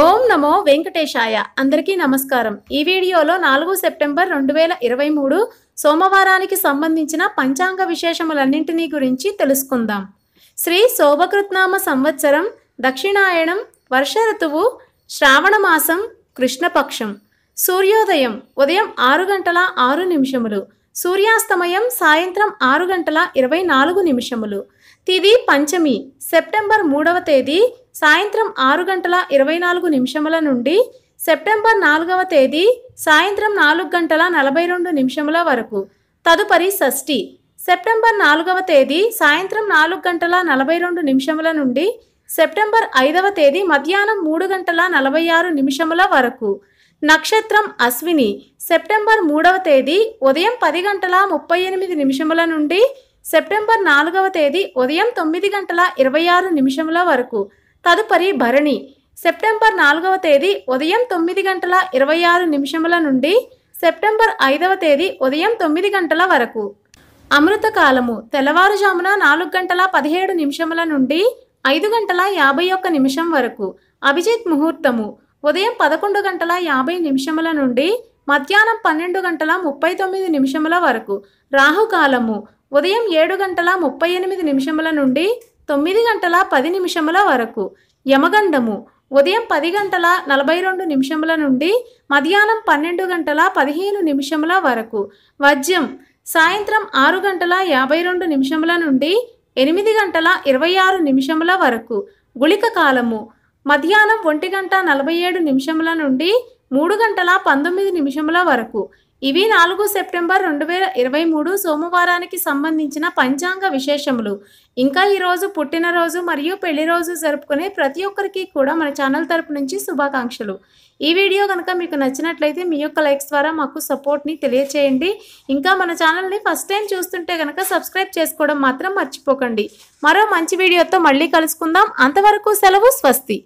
ఓం నమో వెంకటేశాయ అందరికీ నమస్కారం ఈ వీడియోలో నాలుగు సెప్టెంబర్ రెండు వేల ఇరవై మూడు సోమవారానికి సంబంధించిన పంచాంగ విశేషములన్నింటినీ గురించి తెలుసుకుందాం శ్రీ శోభకృత్నామ సంవత్సరం దక్షిణాయణం వర్ష ఋతువు శ్రావణమాసం కృష్ణపక్షం సూర్యోదయం ఉదయం ఆరు గంటల ఆరు నిమిషములు సూర్యాస్తమయం సాయంత్రం ఆరు గంటల ఇరవై నాలుగు నిమిషములు తిది పంచమి సెప్టెంబర్ మూడవ తేదీ సాయంత్రం ఆరు గంటల ఇరవై నాలుగు నిమిషముల నుండి సెప్టెంబర్ నాలుగవ తేదీ సాయంత్రం నాలుగు గంటల నలభై రెండు నిమిషముల వరకు తదుపరి షష్ఠి సెప్టెంబర్ నాలుగవ తేదీ సాయంత్రం నాలుగు గంటల నలభై రెండు నిమిషముల నుండి సెప్టెంబర్ ఐదవ తేదీ మధ్యాహ్నం మూడు గంటల నలభై ఆరు నిమిషముల వరకు నక్షత్రం అశ్విని సెప్టెంబర్ మూడవ తేదీ ఉదయం పది గంటల ముప్పై ఎనిమిది నిమిషముల నుండి సెప్టెంబర్ నాలుగవ తేదీ ఉదయం తొమ్మిది గంటల ఇరవై ఆరు నిమిషముల వరకు తదుపరి భరణి సెప్టెంబర్ నాలుగవ తేదీ ఉదయం తొమ్మిది గంటల ఇరవై ఆరు నిమిషముల నుండి సెప్టెంబర్ ఐదవ తేదీ ఉదయం తొమ్మిది గంటల వరకు అమృతకాలము తెల్లవారుజామున నాలుగు గంటల పదిహేడు నిమిషముల నుండి ఐదు గంటల యాభై ఒక్క నిమిషం వరకు అభిజిత్ ముహూర్తము ఉదయం పదకొండు గంటల యాభై నిమిషముల నుండి మధ్యాహ్నం పన్నెండు గంటల ముప్పై తొమ్మిది నిమిషముల వరకు రాహుకాలము ఉదయం ఏడు గంటల ముప్పై ఎనిమిది నిమిషముల నుండి తొమ్మిది గంటల పది నిమిషముల వరకు యమగండము ఉదయం పది గంటల నలభై రెండు నిమిషముల నుండి మధ్యాహ్నం పన్నెండు గంటల పదిహేను నిమిషముల వరకు వజ్యం సాయంత్రం ఆరు గంటల యాభై రెండు నిమిషముల నుండి ఎనిమిది గంటల ఇరవై ఆరు నిమిషముల వరకు గుళిక కాలము మధ్యాహ్నం ఒంటి గంట నలభై ఏడు నిమిషముల నుండి మూడు గంటల పంతొమ్మిది నిమిషముల వరకు ఇవి నాలుగు సెప్టెంబర్ రెండు వేల ఇరవై మూడు సోమవారానికి సంబంధించిన పంచాంగ విశేషములు ఇంకా ఈరోజు పుట్టినరోజు మరియు పెళ్లిరోజు జరుపుకునే ప్రతి ఒక్కరికి కూడా మన ఛానల్ తరపు నుంచి శుభాకాంక్షలు ఈ వీడియో కనుక మీకు నచ్చినట్లయితే మీ యొక్క లైక్స్ ద్వారా మాకు సపోర్ట్ని తెలియచేయండి ఇంకా మన ఛానల్ని ఫస్ట్ టైం చూస్తుంటే కనుక సబ్స్క్రైబ్ చేసుకోవడం మాత్రం మర్చిపోకండి మరో మంచి వీడియోతో మళ్ళీ కలుసుకుందాం అంతవరకు సెలవు స్వస్తి